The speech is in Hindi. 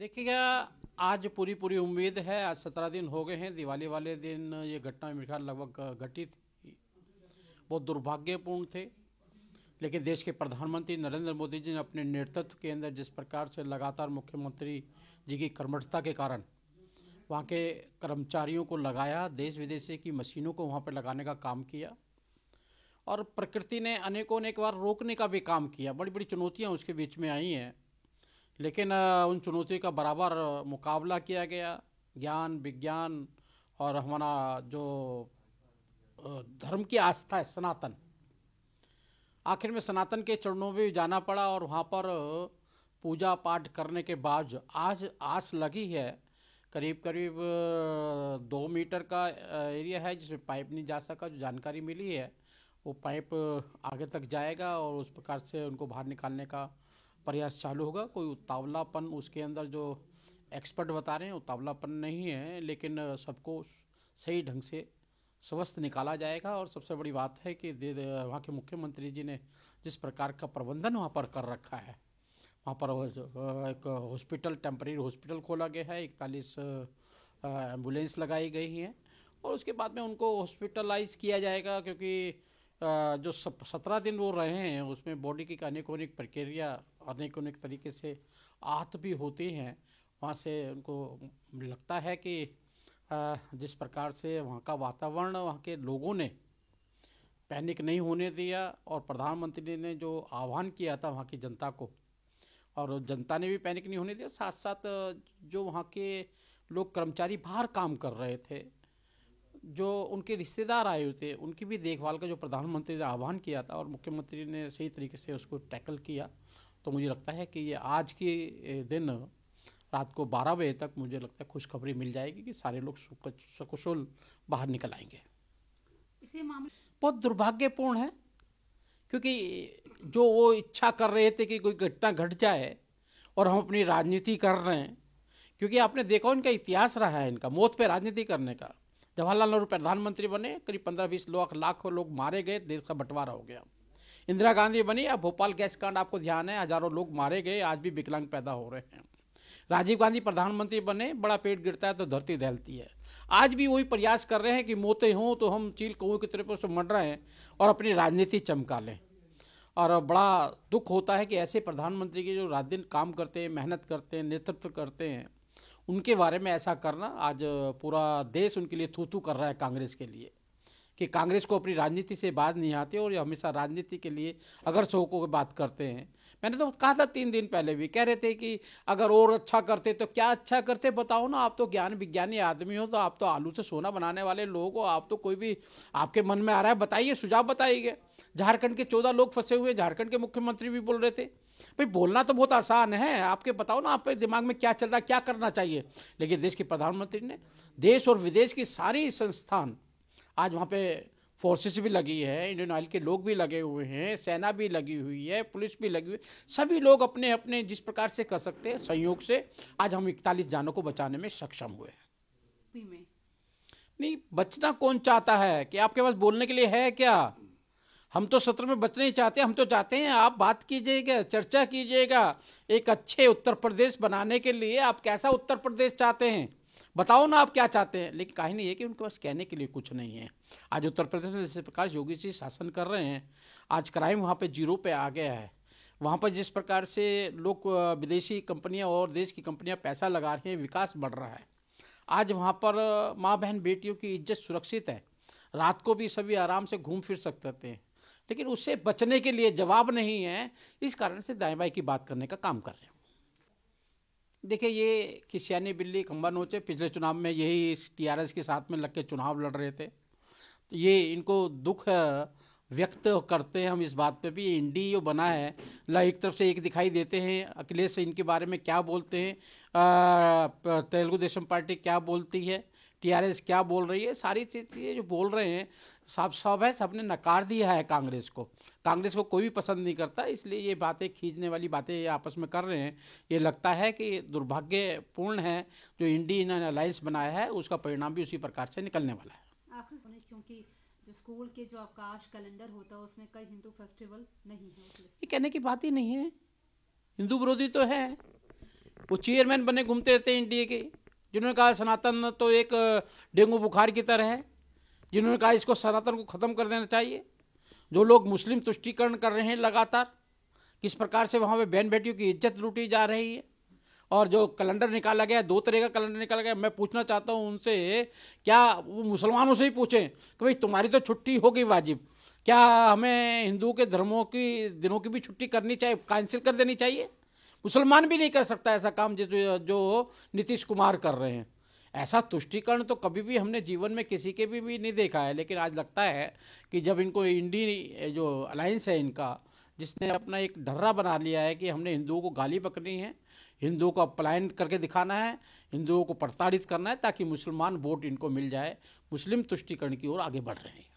देखिएगा आज पूरी पूरी उम्मीद है आज सत्रह दिन हो गए हैं दिवाली वाले दिन ये घटना मेरे ख्याल लगभग घटित थी बहुत दुर्भाग्यपूर्ण थे लेकिन देश के प्रधानमंत्री नरेंद्र मोदी जी ने अपने नेतृत्व के अंदर जिस प्रकार से लगातार मुख्यमंत्री जी की कर्मठता के कारण वहाँ के कर्मचारियों को लगाया देश विदेशी की मशीनों को वहाँ पर लगाने का काम किया और प्रकृति ने अनेकों ने एक बार रोकने का भी काम किया बड़ी बड़ी चुनौतियाँ उसके बीच में आई हैं लेकिन उन चुनौती का बराबर मुकाबला किया गया ज्ञान विज्ञान और हमारा जो धर्म की आस्था है सनातन आखिर में सनातन के चरणों में जाना पड़ा और वहाँ पर पूजा पाठ करने के बाद आज आस लगी है करीब करीब दो मीटर का एरिया है जिसमें पाइप नहीं जा सका जो जानकारी मिली है वो पाइप आगे तक जाएगा और उस प्रकार से उनको बाहर निकालने का प्रयास चालू होगा कोई उतावलापन उसके अंदर जो एक्सपर्ट बता रहे हैं उतावलापन नहीं है लेकिन सबको सही ढंग से स्वस्थ निकाला जाएगा और सबसे बड़ी बात है कि वहाँ के मुख्यमंत्री जी ने जिस प्रकार का प्रबंधन वहाँ पर कर रखा है वहाँ पर एक हॉस्पिटल टेम्प्रेरी हॉस्पिटल खोला गया है इकतालीस एम्बुलेंस लगाई गई हैं और उसके बाद में उनको हॉस्पिटलाइज किया जाएगा क्योंकि जो सत्रह दिन वो रहे हैं उसमें बॉडी की अनेकों अनेक प्रक्रिया अनेक अनेक तरीके से आहत भी होती हैं वहाँ से उनको लगता है कि जिस प्रकार से वहाँ का वातावरण वहाँ के लोगों ने पैनिक नहीं होने दिया और प्रधानमंत्री ने जो आह्वान किया था वहाँ की जनता को और जनता ने भी पैनिक नहीं होने दिया साथ साथ जो वहाँ के लोग कर्मचारी बाहर काम कर रहे थे जो उनके रिश्तेदार आए हुए थे उनकी भी देखभाल का जो प्रधानमंत्री ने आह्वान किया था और मुख्यमंत्री ने सही तरीके से उसको टैकल किया तो मुझे लगता है कि ये आज के दिन रात को बारह बजे तक मुझे लगता है खुशखबरी मिल जाएगी कि सारे लोग सकुशल बाहर निकल आएंगे इसे बहुत दुर्भाग्यपूर्ण है क्योंकि जो वो इच्छा कर रहे थे कि कोई घटना घट जाए और हम अपनी राजनीति कर रहे हैं क्योंकि आपने देखा इनका इतिहास रहा है इनका मौत पे राजनीति करने का जवाहरलाल नेहरू प्रधानमंत्री बने करीब पंद्रह बीस लाख लाखों लोग मारे गए देश का बंटवारा हो गया इंदिरा गांधी बनी अब भोपाल गैस कांड आपको ध्यान है हजारों लोग मारे गए आज भी विकलांग पैदा हो रहे हैं राजीव गांधी प्रधानमंत्री बने बड़ा पेट गिरता है तो धरती दहलती है आज भी वही प्रयास कर रहे हैं कि मोते हों तो हम चील कौ की तरफ से मर रहे हैं और अपनी राजनीति चमका लें और बड़ा दुख होता है कि ऐसे प्रधानमंत्री के जो रात दिन काम करते हैं मेहनत करते हैं नेतृत्व करते हैं उनके बारे में ऐसा करना आज पूरा देश उनके लिए थू थू कर रहा है कांग्रेस के लिए कि कांग्रेस को अपनी राजनीति से बाज नहीं आती और हमेशा राजनीति के लिए अगर शोकों की बात करते हैं मैंने तो कहा था तीन दिन पहले भी कह रहे थे कि अगर और अच्छा करते तो क्या अच्छा करते बताओ ना आप तो ज्ञान विज्ञानी आदमी हो तो आप तो आलू से सोना बनाने वाले लोग हो आप तो कोई भी आपके मन में आ रहा है बताइए सुझाव बताइए झारखंड के चौदह लोग फंसे हुए झारखंड के मुख्यमंत्री भी बोल रहे थे भाई बोलना तो बहुत आसान है आपके बताओ ना आपके दिमाग में क्या चल रहा है क्या करना चाहिए लेकिन देश के प्रधानमंत्री ने देश और विदेश की सारी संस्थान आज वहाँ पे फोर्सेस भी लगी है इंडियन ऑयल के लोग भी लगे हुए हैं सेना भी लगी हुई है पुलिस भी लगी हुई सभी लोग अपने अपने जिस प्रकार से कर सकते हैं संयोग से आज हम इकतालीस जानों को बचाने में सक्षम हुए हैं नहीं बचना कौन चाहता है कि आपके पास बोलने के लिए है क्या हम तो सत्र में बचना ही चाहते हैं हम तो चाहते हैं आप बात कीजिएगा चर्चा कीजिएगा एक अच्छे उत्तर प्रदेश बनाने के लिए आप कैसा उत्तर प्रदेश चाहते हैं बताओ ना आप क्या चाहते हैं लेकिन कहानी है कि उनके पास कहने के लिए कुछ नहीं है आज उत्तर प्रदेश में जिस प्रकार योगी जी शासन कर रहे हैं आज क्राइम वहाँ पे जीरो पे आ गया है वहाँ पर जिस प्रकार से लोग विदेशी कंपनियाँ और देश की कंपनियाँ पैसा लगा रही हैं विकास बढ़ रहा है आज वहाँ पर माँ बहन बेटियों की इज्जत सुरक्षित है रात को भी सभी आराम से घूम फिर सकते हैं लेकिन उससे बचने के लिए जवाब नहीं है इस कारण से दाएं बाएं की बात करने का काम कर रहे हैं देखिए ये खिसियानी बिल्ली खम्बा नोचे पिछले चुनाव में यही टीआरएस के साथ में लग के चुनाव लड़ रहे थे तो ये इनको दुख व्यक्त करते हैं हम इस बात पे भी इंडी जो बना है ला एक तरफ से एक दिखाई देते हैं अखिलेश इनके बारे में क्या बोलते हैं तेलुगु देशम पार्टी क्या बोलती है टीआरएस क्या बोल रही है सारी चीज़ें जो बोल रहे हैं साफ साफ है सबने नकार दिया है कांग्रेस को कांग्रेस को कोई भी पसंद नहीं करता इसलिए ये बातें खींचने वाली बातें ये आपस में कर रहे हैं ये लगता है कि दुर्भाग्यपूर्ण है जो इंडी इन्होंने अलायंस बनाया है उसका परिणाम भी उसी प्रकार से निकलने वाला है क्योंकि जो स्कूल के जो अवकाश कैलेंडर होता है उसमें कई हिंदू फेस्टिवल नहीं है ये कहने की बात ही नहीं है हिंदू विरोधी तो है वो चेयरमैन बने घूमते रहते हैं इंडिया के जिन्होंने कहा सनातन तो एक डेंगू बुखार की तरह है जिन्होंने कहा इसको सनातन को ख़त्म कर देना चाहिए जो लोग मुस्लिम तुष्टिकरण कर रहे हैं लगातार किस प्रकार से वहाँ पे बहन बेटियों की इज्जत लूटी जा रही है और जो कैलेंडर निकाला गया दो तरह का कैलेंडर निकाला गया मैं पूछना चाहता हूँ उनसे क्या वो मुसलमानों से ही पूछें कि भाई तुम्हारी तो छुट्टी हो गई वाजिब क्या हमें हिंदू के धर्मों की दिनों की भी छुट्टी करनी चाहिए कैंसिल कर देनी चाहिए मुसलमान भी नहीं कर सकता ऐसा काम जो जो नीतीश कुमार कर रहे हैं ऐसा तुष्टिकरण तो कभी भी हमने जीवन में किसी के भी, भी नहीं देखा है लेकिन आज लगता है कि जब इनको इंडी जो अलायंस है इनका जिसने अपना एक ढर्रा बना लिया है कि हमने हिंदुओं को गाली पकड़नी है हिंदुओं को पलायन करके दिखाना है हिंदुओं को प्रताड़ित करना है ताकि मुसलमान वोट इनको मिल जाए मुस्लिम तुष्टिकरण की ओर आगे बढ़ रहे हैं